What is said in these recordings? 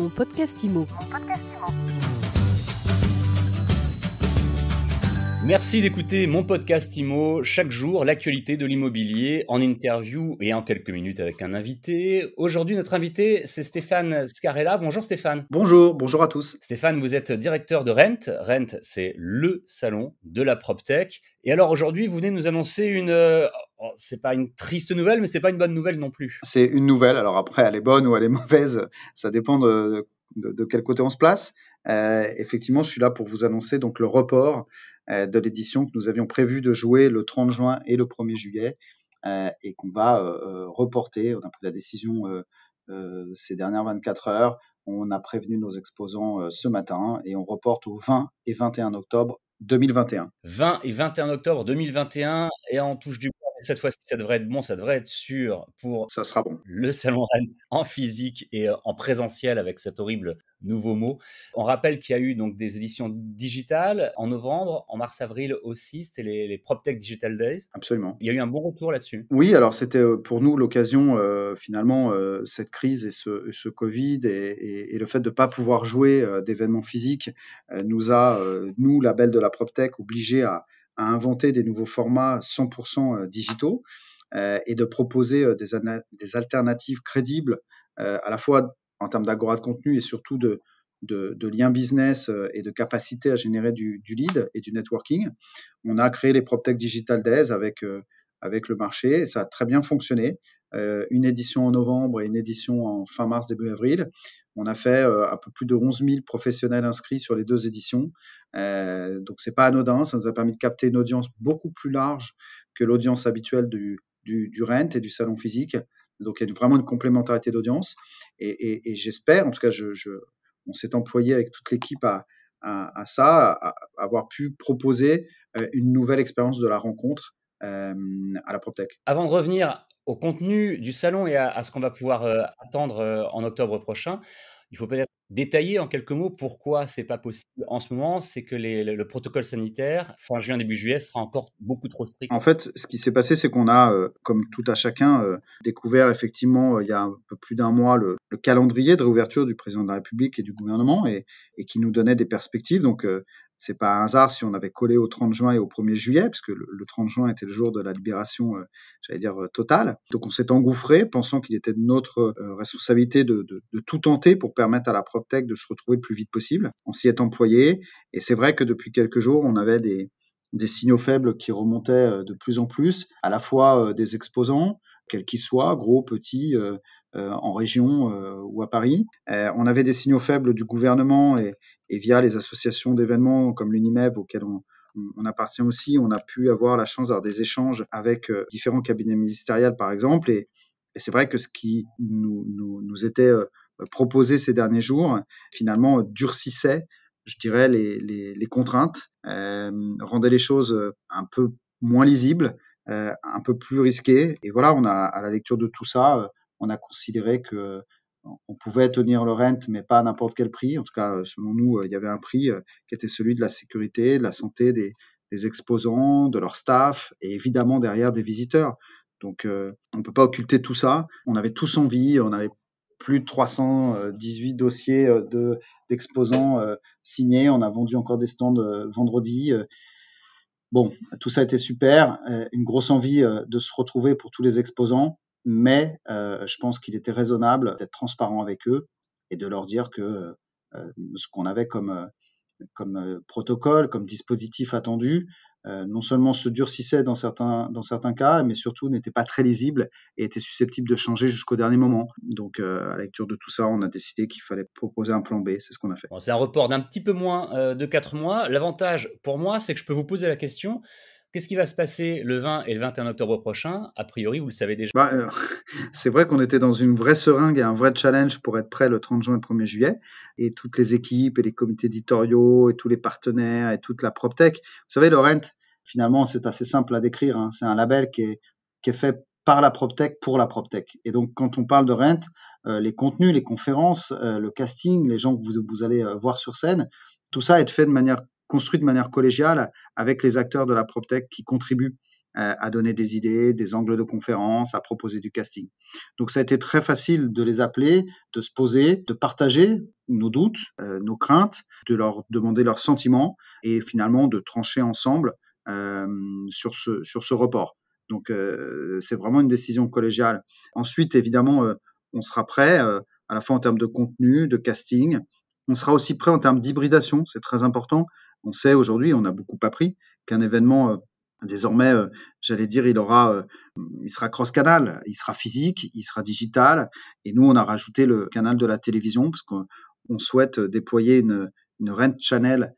Mon podcast Imo. Merci d'écouter mon podcast IMO. Chaque jour, l'actualité de l'immobilier en interview et en quelques minutes avec un invité. Aujourd'hui, notre invité, c'est Stéphane Scarella. Bonjour Stéphane. Bonjour, bonjour à tous. Stéphane, vous êtes directeur de Rent. Rent, c'est le salon de la PropTech. Et alors aujourd'hui, vous venez nous annoncer une... Euh, oh, c'est pas une triste nouvelle, mais c'est pas une bonne nouvelle non plus. C'est une nouvelle. Alors après, elle est bonne ou elle est mauvaise, ça dépend de de, de, quel côté on se place. Euh, effectivement, je suis là pour vous annoncer donc le report euh, de l'édition que nous avions prévu de jouer le 30 juin et le 1er juillet euh, et qu'on va reporter. On a pris la décision ces dernières 24 heures. On a prévenu nos exposants ce matin et on reporte au 20 et 21 octobre 2021. 20 et 21 octobre 2021 et en touche du bois cette fois-ci, ça devrait être bon, ça devrait être sûr pour ça sera bon. le salon Rennes en physique et euh, en présentiel avec cet horrible nouveau mot. On rappelle qu'il y a eu donc des éditions digitales en novembre, en mars-avril aussi, c'était les, PropTech Digital Days. Absolument. Il y a eu un bon retour là-dessus. Oui, alors c'était euh, pour nous l'occasion, euh, finalement, cette crise et ce, Covid et, le fait de ne pas pouvoir jouer d'événements physiques nous a, nous, la belle de la PropTech, obligés à à inventer des nouveaux formats 100% euh, digitaux euh, et de proposer euh, des, alternatives crédibles à la fois en termes d'agora de contenu et surtout de, de, business et de capacité à générer du, lead et du networking. On a créé les PropTech Digital Days avec, avec le marché. Et ça a très bien fonctionné. Euh, une édition en novembre et une édition en fin mars, début avril. On a fait euh, un peu plus de 11 000 professionnels inscrits sur les deux éditions. Euh, donc c'est pas anodin, ça nous a permis de capter une audience beaucoup plus large que l'audience habituelle du, du, rent et du salon physique. Donc il y a vraiment une complémentarité d'audience. Et, j'espère, en tout cas, on s'est employé avec toute l'équipe à, ça, à, avoir pu proposer une nouvelle expérience de la rencontre à la PropTech. Avant de revenir au contenu du salon et à, ce qu'on va pouvoir euh, attendre euh, en octobre prochain, il faut peut-être détailler en quelques mots pourquoi c'est pas possible en ce moment. C'est que le, protocole sanitaire, fin juin, début juillet, sera encore beaucoup trop strict. En fait, ce qui s'est passé, c'est qu'on a, euh, comme tout à chacun, découvert effectivement il y a un peu plus d'un mois le, calendrier de réouverture du président de la République et du gouvernement et, et qui nous donnait des perspectives. Donc, c'est pas un hasard si on avait collé au 30 juin et au 1er juillet, parce que le, 30 juin était le jour de l'admiration euh, j'allais dire, euh, totale. Donc on s'est engouffré, pensant qu'il était de notre euh, responsabilité de, tout tenter pour permettre à la PropTech de se retrouver le plus vite possible. On s'y est employé, et c'est vrai que depuis quelques jours, on avait des, des signaux faibles qui remontaient de plus en plus, à la fois des exposants, quels qu'ils soient, gros, petits, euh, en région euh, ou à Paris. Euh, on avait des signaux faibles du gouvernement et, et via les associations d'événements comme l'UNIMEB auxquelles on, on appartient aussi, on a pu avoir la chance d'avoir des échanges avec différents cabinets ministériels, par exemple. Et, c'est vrai que ce qui nous, nous, était proposé ces derniers jours, finalement, durcissait, je dirais, les, les, les contraintes, euh, rendait les choses un peu moins lisibles, un peu plus risquées. Et voilà, on a, à la lecture de tout ça, on a considéré que on pouvait tenir le rent, mais pas à n'importe quel prix. En tout cas, selon nous, euh, il y avait un prix euh, qui était celui de la sécurité, de la santé des, exposants, de leur staff, et évidemment derrière des visiteurs. Donc, euh, on ne peut pas occulter tout ça. On avait tous envie, on avait plus de 318 dossiers de, d'exposants signés. On a vendu encore des stands vendredi. Bon, tout ça a été super. Une grosse envie de se retrouver pour tous les exposants mais euh, je pense qu'il était raisonnable d'être transparent avec eux et de leur dire que euh, ce qu'on avait comme, euh, protocole, comme dispositif attendu, non seulement se durcissait dans certains, cas, mais surtout n'était pas très lisible et était susceptible de changer jusqu'au dernier moment. Donc, à la lecture de tout ça, on a décidé qu'il fallait proposer un plan B. C'est ce qu'on a fait. c'est un report d'un petit peu moins de 4 mois. L'avantage pour moi, c'est que je peux vous poser la question Qu'est-ce qui va se passer le 20 et le 21 octobre prochain A priori, vous le savez déjà. Bah, euh, c'est vrai qu'on était dans une vraie seringue et un vrai challenge pour être prêt le 30 juin et le 1er juillet. Et toutes les équipes et les comités éditoriaux et tous les partenaires et toute la PropTech. Vous savez, le Laurent, finalement, c'est assez simple à décrire. Hein. C'est un label qui est, est fait par la PropTech pour la PropTech. Et donc, quand on parle de Rent, euh, les contenus, les conférences, euh, le casting, les gens que vous, vous allez voir sur scène, tout ça est fait de manière construit de manière collégiale avec les acteurs de la PropTech qui contribuent euh, à donner des idées, des angles de conférence, à proposer du casting. Donc ça a été très facile de les appeler, de se poser, de partager nos doutes, euh, nos craintes, de leur demander leurs sentiments et finalement de trancher ensemble euh, sur, ce, sur ce report. Donc c'est vraiment une décision collégiale. Ensuite, évidemment, on sera prêt à la fois en termes de contenu, de casting. On sera aussi prêt en termes d'hybridation, c'est très important. On sait aujourd'hui, on a beaucoup appris qu'un événement euh, Désormais, euh, j'allais dire, il aura, euh, il sera cross-canal, il sera physique, il sera digital. Et nous, on a rajouté le canal de la télévision parce qu'on souhaite déployer une, rent channel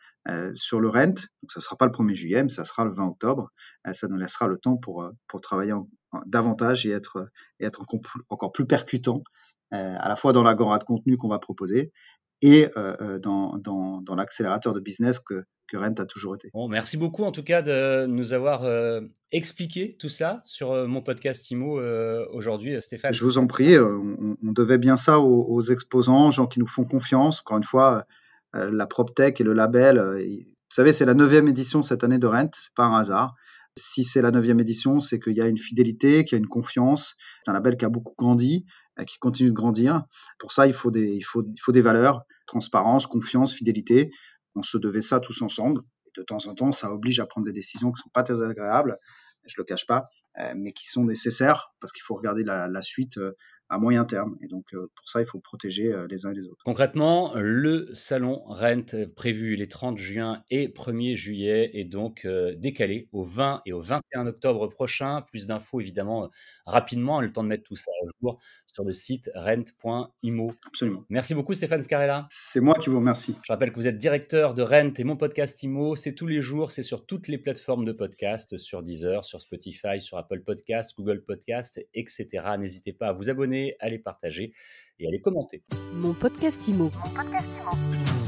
sur le rent. Donc, ça ne sera pas le 1er juillet, ça sera le 20 octobre. ça nous laissera le temps pour, pour travailler davantage et être, et être encore plus, percutant, à la fois dans l'agora de contenu qu'on va proposer et euh, euh, dans, dans, dans l'accélérateur de business que, que Rent a toujours été. merci beaucoup en tout cas de nous avoir euh, expliqué tout ça sur mon podcast IMO aujourd'hui, Stéphane. Je vous en prie, on, devait bien ça aux, aux, exposants, gens qui nous font confiance. Encore une fois, la PropTech et le label, vous savez, c'est la neuvième édition cette année de Rent, c'est pas un hasard. Si c'est la neuvième édition, c'est qu'il y a une fidélité, qu'il y a une confiance. C'est un label qui a beaucoup grandi. Euh, qui continue de grandir. Pour ça, il faut des, il faut, il faut des valeurs, transparence, confiance, fidélité. On se devait ça tous ensemble. Et de temps en temps, ça oblige à prendre des décisions qui ne sont pas très agréables, je ne le cache pas, euh, mais qui sont nécessaires parce qu'il faut regarder la, la suite euh, à moyen terme. Et donc, euh, pour ça, il faut protéger euh, les uns et les autres. Concrètement, le salon Rent prévu les 30 juin et 1er juillet est donc euh, décalé au 20 et au 21 octobre prochain. Plus d'infos, évidemment, rapidement, le temps de mettre tout ça à jour sur le site rent.imo. Absolument. Merci beaucoup, Stéphane Scarella. C'est moi qui vous remercie. Je rappelle que vous êtes directeur de Rent et mon podcast Imo. C'est tous les jours, c'est sur toutes les plateformes de podcast, sur Deezer, sur Spotify, sur Apple Podcast, Google Podcast, etc. N'hésitez pas à vous abonner à les partager et à les commenter. Mon podcast Imo. Mon podcast Imo.